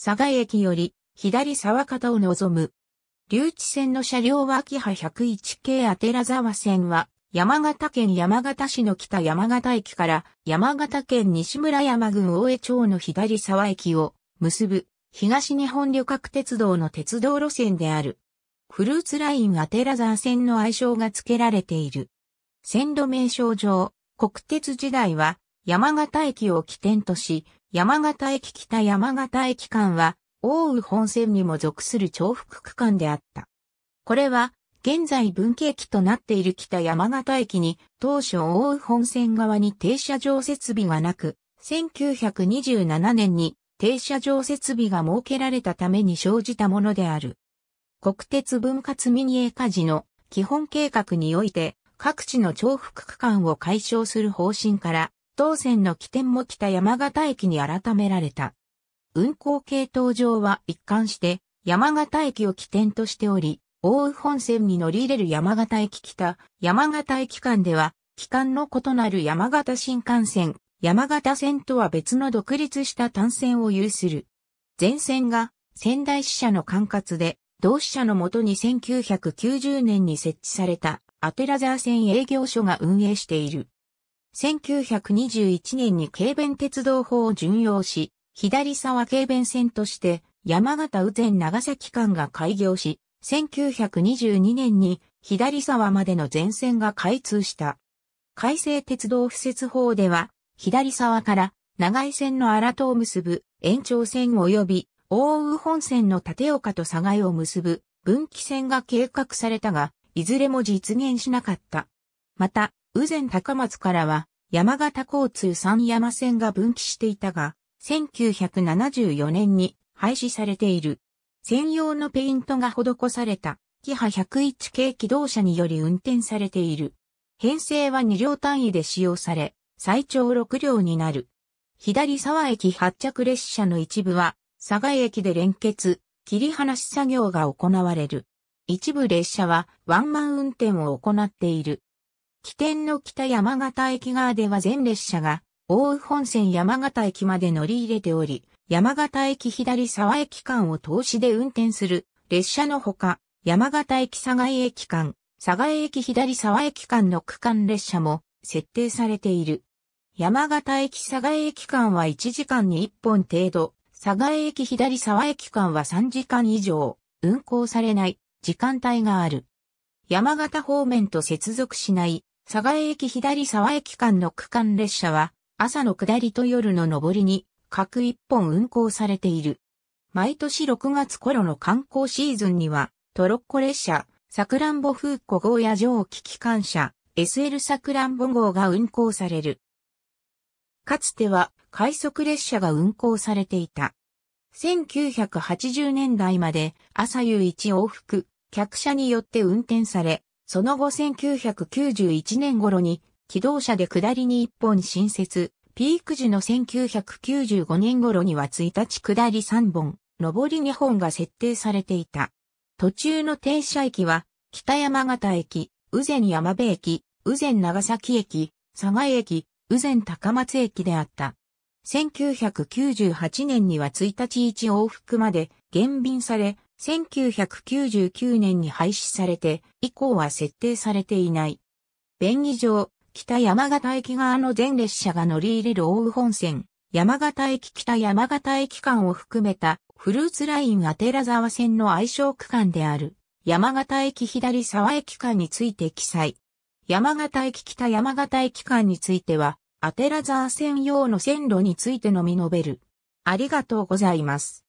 佐賀駅より左沢方を望む。留置線の車両は秋葉101系あてら沢線は山形県山形市の北山形駅から山形県西村山郡大江町の左沢駅を結ぶ東日本旅客鉄道の鉄道路線である。フルーツラインアテラ沢線の愛称が付けられている。線路名称上、国鉄時代は山形駅を起点とし、山形駅北山形駅間は、大宇本線にも属する重複区間であった。これは、現在分岐駅となっている北山形駅に、当初大宇本線側に停車場設備がなく、1927年に停車場設備が設けられたために生じたものである。国鉄分割民営化時の基本計画において、各地の重複区間を解消する方針から、東線の起点も北山形駅に改められた。運行系統上は一貫して山形駅を起点としており、奥羽本線に乗り入れる山形駅北、山形駅間では、機関の異なる山形新幹線、山形線とは別の独立した単線を有する。前線が仙台支社の管轄で、同支社のもとに1990年に設置されたアテラザー線営業所が運営している。1921年に軽便鉄道法を巡用し、左沢軽便線として山形宇前長崎間が開業し、1922年に左沢までの全線が開通した。改正鉄道敷設法では、左沢から長井線の荒戸を結ぶ延長線及び大宇本線の立岡と佐賀を結ぶ分岐線が計画されたが、いずれも実現しなかった。また、宇前高松からは、山形交通三山線が分岐していたが、1974年に廃止されている。専用のペイントが施された、キハ101系機動車により運転されている。編成は2両単位で使用され、最長6両になる。左沢駅発着列車の一部は、佐賀駅で連結、切り離し作業が行われる。一部列車はワンマン運転を行っている。起点の北山形駅側では全列車が、大宇本線山形駅まで乗り入れており、山形駅左沢駅間を通しで運転する列車のほか、山形駅佐賀駅間、佐賀駅左沢駅間の区間列車も設定されている。山形駅佐賀駅間は1時間に1本程度、佐賀駅左沢駅間は3時間以上、運行されない時間帯がある。山形方面と接続しない佐賀駅左沢駅間の区間列車は朝の下りと夜の上りに各一本運行されている。毎年6月頃の観光シーズンにはトロッコ列車、サクランボ風古号や蒸気機関車、SL サクランボ号が運行される。かつては快速列車が運行されていた。1980年代まで朝夕一往復客車によって運転され、その後1991年頃に、機動車で下りに一本新設、ピーク時の1995年頃には1日下り3本、上り2本が設定されていた。途中の停車駅は、北山形駅、宇前山部駅、宇前長崎駅、佐賀駅、宇前高松駅であった。1998年には1日1往復まで減便され、1999年に廃止されて、以降は設定されていない。便宜上、北山形駅側の全列車が乗り入れる大羽本線、山形駅北山形駅間を含めたフルーツラインが寺沢線の愛称区間である山形駅左沢駅間について記載。山形駅北山形駅間については、アテラザ専用の線路についてのみ述べる。ありがとうございます。